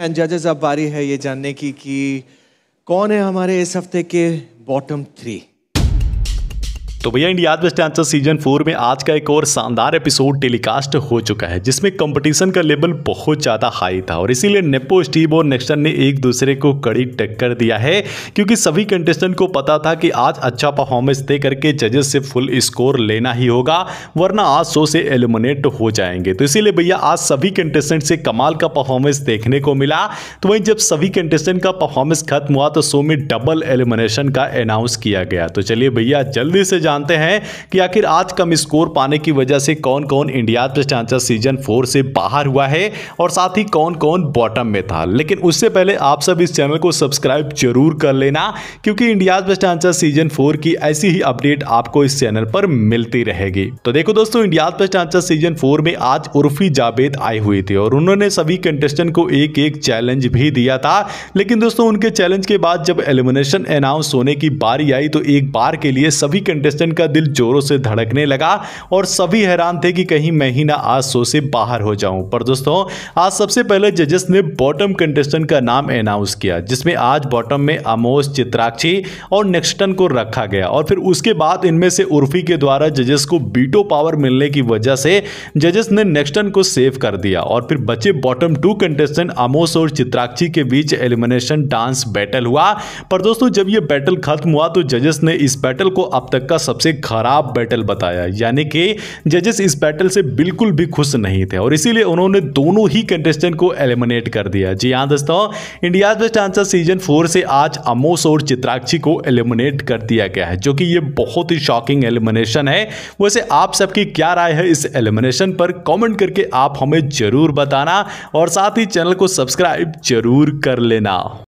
and जजेस अब बारी है ये जानने की कि कौन है हमारे इस हफ्ते के बॉटम थ्री तो भैया India best answer season four में आज का एक और शानदार एपिसोड टेलीकास्ट हो चुका है जिसमें कंपटीशन का लेवल बहुत ज़्यादा हाई था और इसीलिए नेपो स्टीव और नेक्स्टन ने एक दूसरे को कड़ी टक्कर दिया है क्योंकि सभी कंटेस्टेंट को पता था कि आज अच्छा परफॉर्मेंस दे करके जजेस से फुल स्कोर लेना ही होगा वरना आज शो से एलिमिनेट हो जाएंगे तो इसीलिए भैया आज सभी कंटेस्टेंट से कमाल का परफॉर्मेंस देखने को मिला तो वहीं जब सभी कंटेस्टेंट का परफॉर्मेंस खत्म हुआ तो शो में डबल एलिमिनेशन का अनाउंस किया गया तो चलिए भैया जल्दी से जान जानते हैं कि आखिर आज कम स्कोर पाने की वजह से कौन कौन इंडिया टेस्ट सीजन फोर से बाहर हुआ है और साथ ही कौन कौन बॉटम में था लेकिन उससे पहले आप सब इस चैनल को सब्सक्राइब जरूर कर लेना क्योंकि इंडिया बेस्ट सीजन फोर की ऐसी ही अपडेट आपको इस चैनल पर मिलती रहेगी तो देखो दोस्तों इंडिया बेस्ट सीजन फोर में आज उर्फी जावेद आए हुए थे और उन्होंने सभी कंटेस्टेंट को एक एक चैलेंज भी दिया था लेकिन दोस्तों उनके चैलेंज के बाद जब एलिमिनेशन अनाउंस होने की बारी आई तो एक बार के लिए सभी कंटेस्टेंट रोशन का दिल जोरों से धड़कने लगा और सभी हैरान थे कि कहीं मैं ही ना आज शो से बाहर हो जाऊं पर दोस्तों आज सबसे पहले जजेस ने बॉटम कंटेस्टेंट का नाम अनाउंस किया जिसमें आज बॉटम में अमोश चित्राक्षी और नेक्स्टन को रखा गया और फिर उसके बाद इनमें से उर्फी के द्वारा जजेस को बीटो पावर मिलने की वजह से जजेस ने नेक्स्टन को सेव कर दिया और फिर बचे बॉटम टू कंटेस्टेंट अमोस और चित्राक्षी के बीच एलिमिनेशन डांस बैटल हुआ पर दोस्तों जब यह बैटल खत्म हुआ तो जजेस ने इस बैटल को अब तक का सबसे खराब बैटल बताया यानी कि जजेस इस बैटल से बिल्कुल भी खुश नहीं थे और इसीलिए उन्होंने दोनों ही कंटेस्टेंट को एलिमिनेट कर दिया जी हाँ दोस्तों India best answer season four से आज अमोस और चित्राक्षी को एलिमिनेट कर दिया गया है जो कि ये बहुत ही शॉकिंग एलिमिनेशन है वैसे आप सबकी क्या राय है इस एलिमिनेशन पर कॉमेंट करके आप हमें जरूर बताना और साथ ही चैनल को सब्सक्राइब जरूर कर लेना